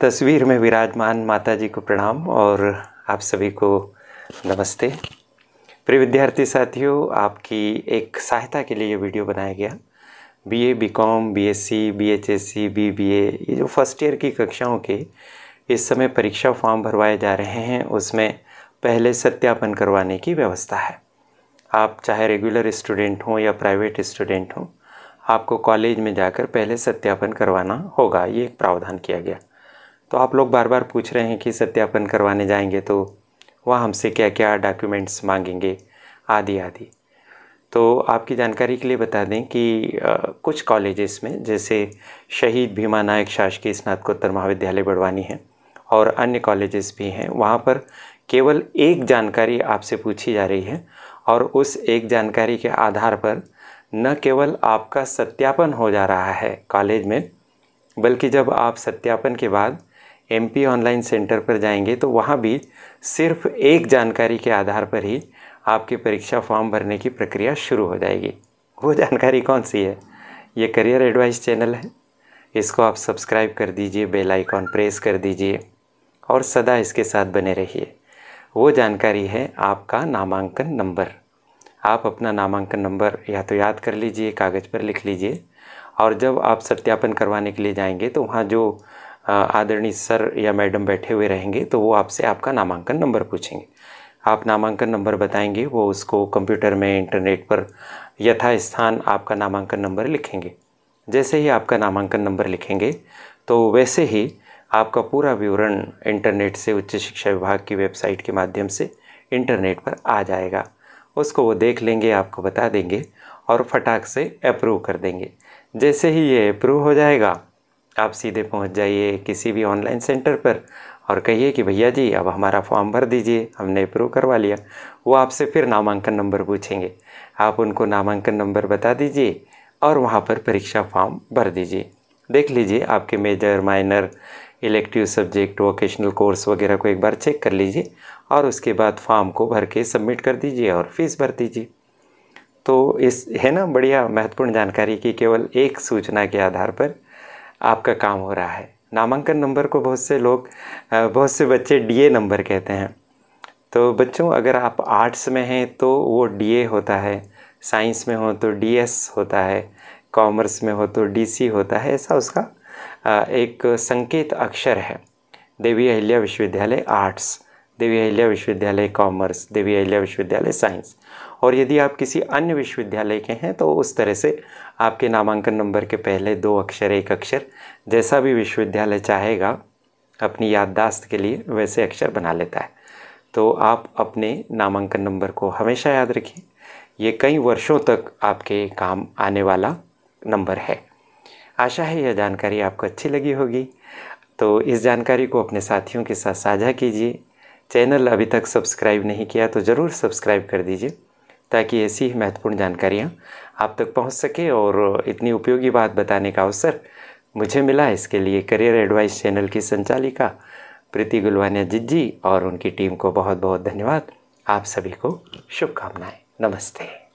तस्वीर में विराजमान माता जी को प्रणाम और आप सभी को नमस्ते प्रिय विद्यार्थी साथियों आपकी एक सहायता के लिए ये वीडियो बनाया गया B A B com B S C B H S C B B A ये जो फर्स्ट ईयर की कक्षाओं के इस समय परीक्षा फॉर्म भरवाए जा रहे हैं उसमें पहले सत्यापन करवाने की व्यवस्था है आप चाहे रेगुलर स्टूडेंट हों या प्राइवेट स्टूडेंट हों आपको कॉलेज में जाकर पहले सत्यापन करवाना होगा ये एक प्रावधान किया गया तो आप लोग बार बार पूछ रहे हैं कि सत्यापन करवाने जाएंगे तो वह हमसे क्या क्या डॉक्यूमेंट्स मांगेंगे आदि आदि तो आपकी जानकारी के लिए बता दें कि आ, कुछ कॉलेजेस में जैसे शहीद भीमा नायक शासकीय स्नातकोत्तर महाविद्यालय बड़वानी है और अन्य कॉलेजेस भी हैं वहाँ पर केवल एक जानकारी आपसे पूछी जा रही है और उस एक जानकारी के आधार पर न केवल आपका सत्यापन हो जा रहा है कॉलेज में बल्कि जब आप सत्यापन के बाद एम ऑनलाइन सेंटर पर जाएंगे तो वहाँ भी सिर्फ एक जानकारी के आधार पर ही आपकी परीक्षा फॉर्म भरने की प्रक्रिया शुरू हो जाएगी वो जानकारी कौन सी है ये करियर एडवाइस चैनल है इसको आप सब्सक्राइब कर दीजिए बेल आइकॉन प्रेस कर दीजिए और सदा इसके साथ बने रहिए वो जानकारी है आपका नामांकन नंबर आप अपना नामांकन नंबर या तो याद कर लीजिए कागज़ पर लिख लीजिए और जब आप सत्यापन करवाने के लिए जाएंगे तो वहाँ जो आदरणीय सर या मैडम बैठे हुए रहेंगे तो वो आपसे आपका नामांकन नंबर पूछेंगे आप नामांकन नंबर बताएंगे वो उसको कंप्यूटर में इंटरनेट पर यथास्थान आपका नामांकन नंबर लिखेंगे जैसे ही आपका नामांकन नंबर लिखेंगे तो वैसे ही आपका पूरा विवरण इंटरनेट से उच्च शिक्षा विभाग की वेबसाइट के माध्यम से इंटरनेट पर आ जाएगा उसको वो देख लेंगे आपको बता देंगे और फटाक से अप्रूव कर देंगे जैसे ही ये अप्रूव हो जाएगा आप सीधे पहुंच जाइए किसी भी ऑनलाइन सेंटर पर और कहिए कि भैया जी अब हमारा फॉर्म भर दीजिए हमने अप्रूव करवा लिया वो आपसे फिर नामांकन नंबर पूछेंगे आप उनको नामांकन नंबर बता दीजिए और वहाँ पर परीक्षा फॉर्म भर दीजिए देख लीजिए आपके major minor elective subject vocational course वगैरह को एक बार चेक कर लीजिए और उसके बाद फॉर्म को भर के सबमिट कर दीजिए और फीस भर दीजिए तो इस है ना बढ़िया महत्वपूर्ण जानकारी कि केवल एक सूचना के आधार पर आपका काम हो रहा है नामांकन नंबर को बहुत से लोग बहुत से बच्चे डीए नंबर कहते हैं तो बच्चों अगर आप आर्ट्स में हैं तो वो डीए होता है साइंस में हो तो डीएस होता है कॉमर्स में हो तो डीसी होता है ऐसा उसका एक संकेत अक्षर है देवी अहिल्या विश्वविद्यालय आर्ट्स देवी अहिल्या विश्वविद्यालय कॉमर्स देवी अहिल्या विश्वविद्यालय साइंस और यदि आप किसी अन्य विश्वविद्यालय के हैं तो उस तरह से आपके नामांकन नंबर के पहले दो अक्षर एक अक्षर जैसा भी विश्वविद्यालय चाहेगा अपनी याददाश्त के लिए वैसे अक्षर बना लेता है तो आप अपने नामांकन नंबर को हमेशा याद रखें ये कई वर्षों तक आपके काम आने वाला नंबर है आशा है यह जानकारी आपको अच्छी लगी होगी तो इस जानकारी को अपने साथियों के साथ साझा कीजिए चैनल अभी तक सब्सक्राइब नहीं किया तो ज़रूर सब्सक्राइब कर दीजिए ताकि ऐसी ही महत्वपूर्ण जानकारियाँ आप तक पहुँच सके और इतनी उपयोगी बात बताने का अवसर मुझे मिला इसके लिए करियर एडवाइस चैनल की संचालिका प्रीति गुलवानिया जिज्जी और उनकी टीम को बहुत बहुत धन्यवाद आप सभी को शुभकामनाएं नमस्ते